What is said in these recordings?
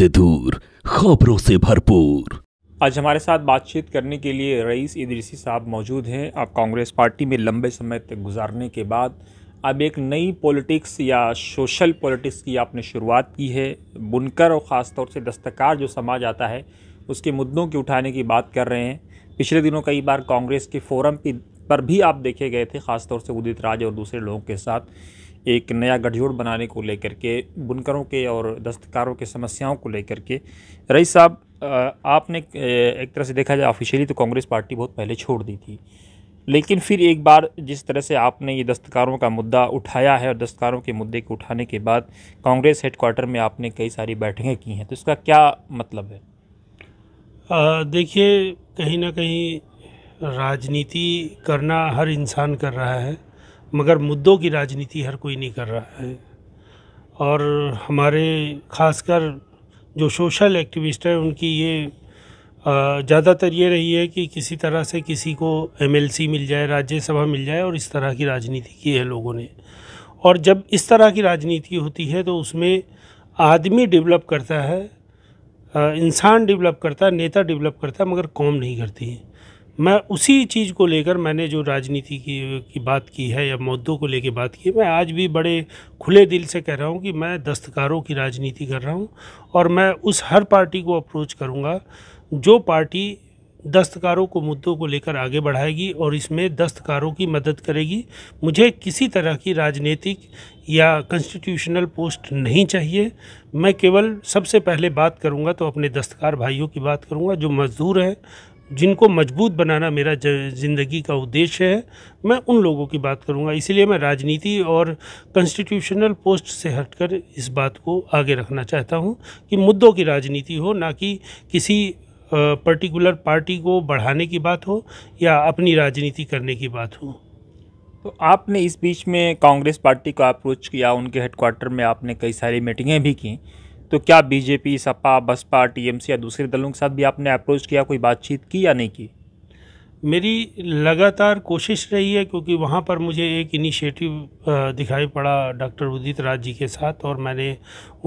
से दूर खबरों से भरपूर आज हमारे साथ बातचीत करने के लिए रईस इदरीसी साहब मौजूद हैं आप कांग्रेस पार्टी में लंबे समय तक गुजारने के बाद अब एक नई पॉलिटिक्स या सोशल पॉलिटिक्स की आपने शुरुआत की है बुनकर और ख़ास तौर से दस्तकार जो समाज आता है उसके मुद्दों के उठाने की बात कर रहे हैं पिछले दिनों कई बार कांग्रेस के फोरम पर भी आप देखे गए थे ख़ासतौर से उदित राज और दूसरे लोगों के साथ एक नया गठजोड़ बनाने को लेकर के बुनकरों के और दस्तकारों के समस्याओं को लेकर के रईस साहब आपने एक तरह से देखा जाए ऑफिशियली तो कांग्रेस पार्टी बहुत पहले छोड़ दी थी लेकिन फिर एक बार जिस तरह से आपने ये दस्तकारों का मुद्दा उठाया है और दस्तकारों के मुद्दे को उठाने के बाद कांग्रेस हेडक्वार्टर में आपने कई सारी बैठकें की हैं तो इसका क्या मतलब है देखिए कहीं ना कहीं राजनीति करना हर इंसान कर रहा है मगर मुद्दों की राजनीति हर कोई नहीं कर रहा है और हमारे खासकर जो सोशल एक्टिविस्ट हैं उनकी ये ज़्यादातर ये रही है कि किसी तरह से किसी को एमएलसी मिल जाए राज्यसभा मिल जाए और इस तरह की राजनीति की है लोगों ने और जब इस तरह की राजनीति होती है तो उसमें आदमी डेवलप करता है इंसान डेवलप करता है नेता डेवलप करता है मगर कौम नहीं करती है मैं उसी चीज़ को लेकर मैंने जो राजनीति की की बात की है या मुद्दों को लेकर बात की मैं आज भी बड़े खुले दिल से कह रहा हूँ कि मैं दस्तकारों की राजनीति कर रहा हूँ और मैं उस हर पार्टी को अप्रोच करूँगा जो पार्टी दस्तकारों को मुद्दों को लेकर आगे बढ़ाएगी और इसमें दस्तकारों की मदद करेगी मुझे किसी तरह की राजनीतिक या कंस्टिट्यूशनल पोस्ट नहीं चाहिए मैं केवल सबसे पहले बात करूंगा तो अपने दस्तकार भाइयों की बात करूंगा जो मज़दूर हैं जिनको मजबूत बनाना मेरा ज़िंदगी का उद्देश्य है मैं उन लोगों की बात करूंगा इसीलिए मैं राजनीति और कॉन्स्टिट्यूशनल पोस्ट से हटकर इस बात को आगे रखना चाहता हूं कि मुद्दों की राजनीति हो ना कि किसी पर्टिकुलर पार्टी को बढ़ाने की बात हो या अपनी राजनीति करने की बात हो तो आपने इस बीच में कांग्रेस पार्टी को अप्रोच किया उनके हेडक्वार्टर में आपने कई सारी मीटिंगें भी की तो क्या बीजेपी सपा बसपा टीएमसी या दूसरे दलों के साथ भी आपने अप्रोच किया कोई बातचीत की या नहीं की मेरी लगातार कोशिश रही है क्योंकि वहाँ पर मुझे एक इनिशिएटिव दिखाई पड़ा डॉक्टर उदित राज जी के साथ और मैंने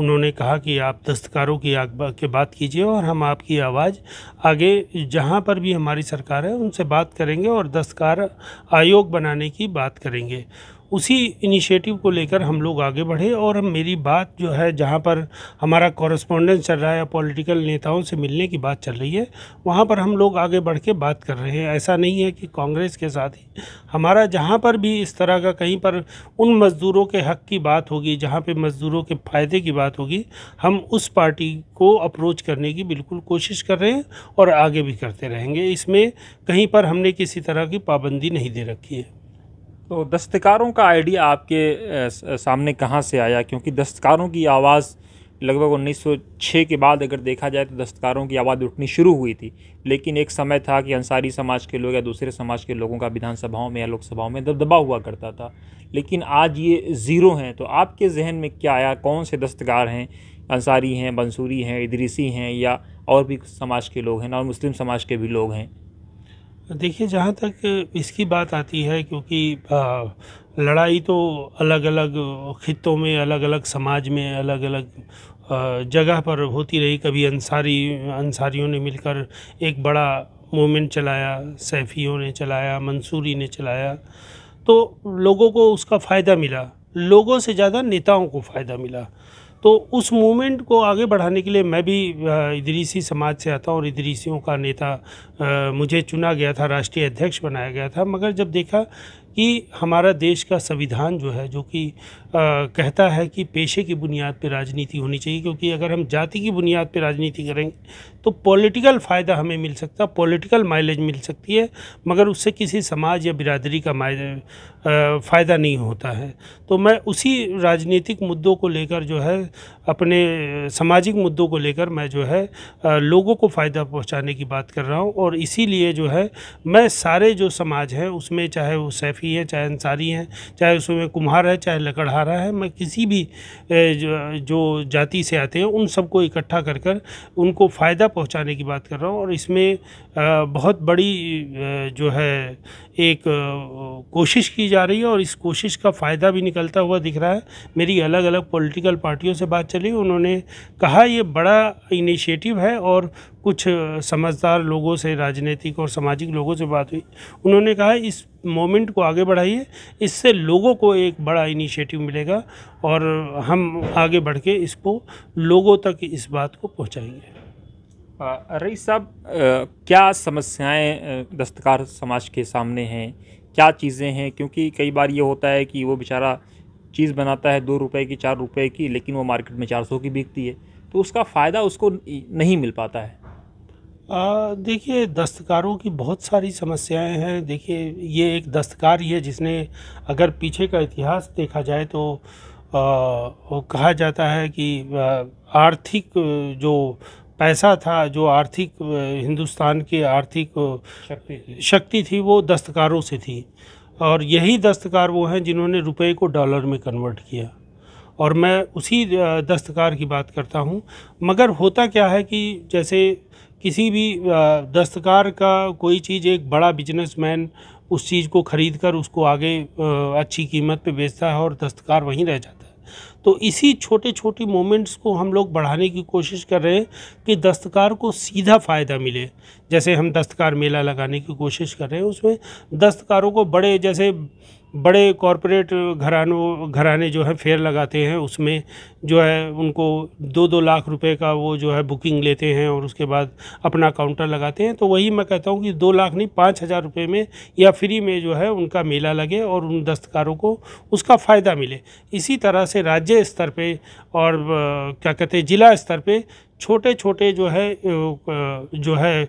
उन्होंने कहा कि आप दस्तकारों की के बात कीजिए और हम आपकी आवाज़ आगे जहाँ पर भी हमारी सरकार है उनसे बात करेंगे और दस्तकार आयोग बनाने की बात करेंगे उसी इनिशिएटिव को लेकर हम लोग आगे बढ़े और मेरी बात जो है जहाँ पर हमारा कॉरेस्पॉन्डेंस चल रहा है पॉलिटिकल नेताओं से मिलने की बात चल रही है वहाँ पर हम लोग आगे बढ़ के बात कर रहे हैं ऐसा नहीं है कि कांग्रेस के साथ ही हमारा जहाँ पर भी इस तरह का कहीं पर उन मज़दूरों के हक़ की बात होगी जहाँ पर मज़दूरों के फ़ायदे की बात होगी हम उस पार्टी को अप्रोच करने की बिल्कुल कोशिश कर रहे हैं और आगे भी करते रहेंगे इसमें कहीं पर हमने किसी तरह की पाबंदी नहीं दे रखी है तो दस्तकारों का आइडिया आपके सामने कहाँ से आया क्योंकि दस्तकारों की आवाज़ लगभग 1906 के बाद अगर देखा जाए तो दस्तकारों की आवाज़ उठनी शुरू हुई थी लेकिन एक समय था कि अंसारी समाज के लोग या दूसरे समाज के लोगों का विधानसभाओं में या लोकसभाओं में दबदबा हुआ करता था लेकिन आज ये ज़ीरो हैं तो आपके जहन में क्या आया कौन से दस्तकार हैं अंसारी हैं बंसूरी हैं इदरीसी हैं या और भी समाज के लोग हैं और मुस्लिम समाज के भी लोग हैं देखिए जहाँ तक इसकी बात आती है क्योंकि लड़ाई तो अलग अलग खित्तों में अलग अलग समाज में अलग अलग जगह पर होती रही कभी अंसारी अंसारियों ने मिलकर एक बड़ा मोमेंट चलाया सैफियों ने चलाया मंसूरी ने चलाया तो लोगों को उसका फ़ायदा मिला लोगों से ज़्यादा नेताओं को फ़ायदा मिला तो उस मूवमेंट को आगे बढ़ाने के लिए मैं भी इदरीसी समाज से आता हूँ और इदरीसियों का नेता मुझे चुना गया था राष्ट्रीय अध्यक्ष बनाया गया था मगर जब देखा कि हमारा देश का संविधान जो है जो कि कहता है कि पेशे की बुनियाद पर राजनीति होनी चाहिए क्योंकि अगर हम जाति की बुनियाद पर राजनीति करेंगे तो पॉलिटिकल फ़ायदा हमें मिल सकता है पॉलिटिकल माइलेज मिल सकती है मगर उससे किसी समाज या बिरादरी का फ़ायदा नहीं होता है तो मैं उसी राजनीतिक मुद्दों को लेकर जो है अपने सामाजिक मुद्दों को लेकर मैं जो है लोगों को फ़ायदा पहुंचाने की बात कर रहा हूं और इसीलिए जो है मैं सारे जो समाज हैं उसमें चाहे वो सैफ़ी हैं चाहे अंसारी हैं चाहे उसमें कुम्हार है चाहे लकड़हार रहा है मैं किसी भी जो जाति से आते हैं उन सबको इकट्ठा कर कर उनको फ़ायदा पहुंचाने की बात कर रहा हूं और इसमें बहुत बड़ी जो है एक कोशिश की जा रही है और इस कोशिश का फ़ायदा भी निकलता हुआ दिख रहा है मेरी अलग अलग पॉलिटिकल पार्टियों से बात चली उन्होंने कहा ये बड़ा इनिशिएटिव है और कुछ समझदार लोगों से राजनीतिक और सामाजिक लोगों से बात हुई उन्होंने कहा इस मोमेंट को आगे बढ़ाइए इससे लोगों को एक बड़ा इनिशिएटिव मिलेगा और हम आगे बढ़ के इसको लोगों तक इस बात को पहुंचाएंगे रई साहब क्या समस्याएं दस्तकार समाज के सामने हैं क्या चीज़ें हैं क्योंकि कई बार ये होता है कि वो बेचारा चीज़ बनाता है दो रुपये की चार रुपये की लेकिन वो मार्केट में चार सौ की बिकती है तो उसका फ़ायदा उसको नहीं मिल पाता है देखिए दस्तकारों की बहुत सारी समस्याएं हैं देखिए ये एक दस्तकार ही है जिसने अगर पीछे का इतिहास देखा जाए तो आ, कहा जाता है कि आर्थिक जो पैसा था जो आर्थिक हिंदुस्तान के आर्थिक शक्ति थी वो दस्तकारों से थी और यही दस्तकार वो हैं जिन्होंने रुपए को डॉलर में कन्वर्ट किया और मैं उसी दस्तकार की बात करता हूँ मगर होता क्या है कि जैसे किसी भी दस्तकार का कोई चीज़ एक बड़ा बिजनेसमैन उस चीज़ को ख़रीद कर उसको आगे अच्छी कीमत पे बेचता है और दस्तकार वहीं रह जाता है तो इसी छोटे छोटे मोमेंट्स को हम लोग बढ़ाने की कोशिश कर रहे हैं कि दस्तकार को सीधा फ़ायदा मिले जैसे हम दस्तकार मेला लगाने की कोशिश कर रहे हैं उसमें दस्तकारों को बड़े जैसे बड़े कॉरपोरेट घरानों घराने जो है फेयर लगाते हैं उसमें जो है उनको दो दो लाख रुपए का वो जो है बुकिंग लेते हैं और उसके बाद अपना काउंटर लगाते हैं तो वही मैं कहता हूँ कि दो लाख नहीं पाँच हज़ार रुपये में या फ्री में जो है उनका मेला लगे और उन दस्तकारों को उसका फ़ायदा मिले इसी तरह से राज्य स्तर पर और क्या कहते हैं ज़िला स्तर पर छोटे छोटे जो है जो है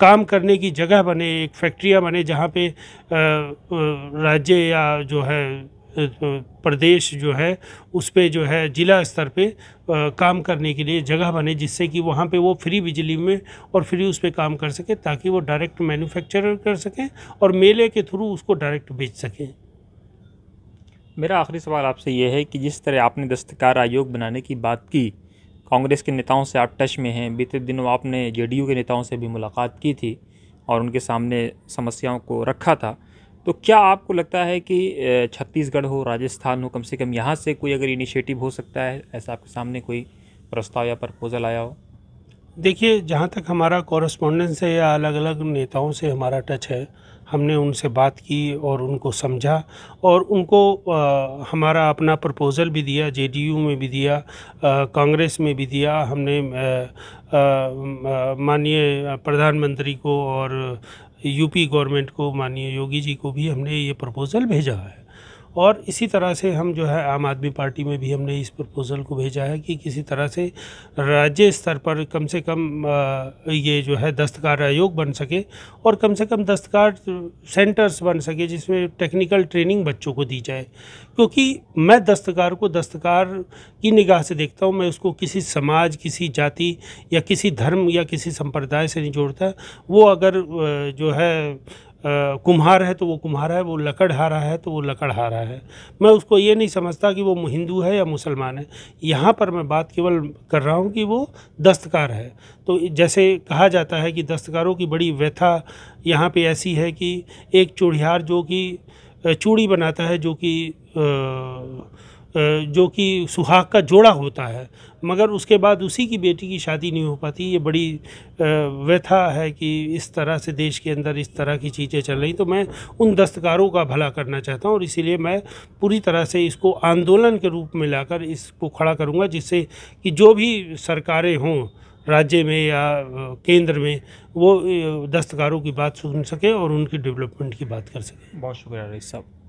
काम करने की जगह बने एक फैक्ट्रियाँ बने जहाँ पे राज्य या जो है प्रदेश जो है उस पर जो है जिला स्तर पे आ, काम करने के लिए जगह बने जिससे कि वहाँ पे वो फ्री बिजली में और फ्री उस पर काम कर सके ताकि वो डायरेक्ट मैन्युफैक्चर कर सकें और मेले के थ्रू उसको डायरेक्ट बेच सकें मेरा आखिरी सवाल आपसे ये है कि जिस तरह आपने दस्तकार आयोग बनाने की बात की कांग्रेस के नेताओं से आप टच में हैं बीते दिनों आपने जेडीयू के नेताओं से भी मुलाकात की थी और उनके सामने समस्याओं को रखा था तो क्या आपको लगता है कि छत्तीसगढ़ हो राजस्थान हो कम से कम यहाँ से कोई अगर इनिशिएटिव हो सकता है ऐसा आपके सामने कोई प्रस्ताव या प्रपोज़ल आया हो देखिए जहाँ तक हमारा कॉरस्पॉन्डेंस है या अलग अलग नेताओं से हमारा टच है हमने उनसे बात की और उनको समझा और उनको आ, हमारा अपना प्रपोज़ल भी दिया जेडीयू में भी दिया कांग्रेस में भी दिया हमने माननीय प्रधानमंत्री को और यूपी गवर्नमेंट को माननीय योगी जी को भी हमने ये प्रपोज़ल भेजा है और इसी तरह से हम जो है आम आदमी पार्टी में भी हमने इस प्रपोज़ल को भेजा है कि किसी तरह से राज्य स्तर पर कम से कम ये जो है दस्तकार आयोग बन सके और कम से कम दस्तकार सेंटर्स बन सके जिसमें टेक्निकल ट्रेनिंग बच्चों को दी जाए क्योंकि मैं दस्तकार को दस्तकार की निगाह से देखता हूँ मैं उसको किसी समाज किसी जाति या किसी धर्म या किसी संप्रदाय से नहीं जोड़ता वो अगर जो है कुम्हार है तो वो कुम्हार है वो लकड़हारा है तो वो लकड़हारा है मैं उसको ये नहीं समझता कि वो हिंदू है या मुसलमान है यहाँ पर मैं बात केवल कर रहा हूँ कि वो दस्तकार है तो जैसे कहा जाता है कि दस्तकारों की बड़ी व्यथा यहाँ पे ऐसी है कि एक चूड़ियार जो कि चूड़ी बनाता है जो कि जो कि सुहाग का जोड़ा होता है मगर उसके बाद उसी की बेटी की शादी नहीं हो पाती ये बड़ी व्यथा है कि इस तरह से देश के अंदर इस तरह की चीज़ें चल रही तो मैं उन दस्तकारों का भला करना चाहता हूँ और इसीलिए मैं पूरी तरह से इसको आंदोलन के रूप में लाकर इसको खड़ा करूँगा जिससे कि जो भी सरकारें हों राज्य में या केंद्र में वो दस्तकारों की बात सुन सकें और उनकी डेवलपमेंट की बात कर सकें बहुत शुक्रिया रही साहब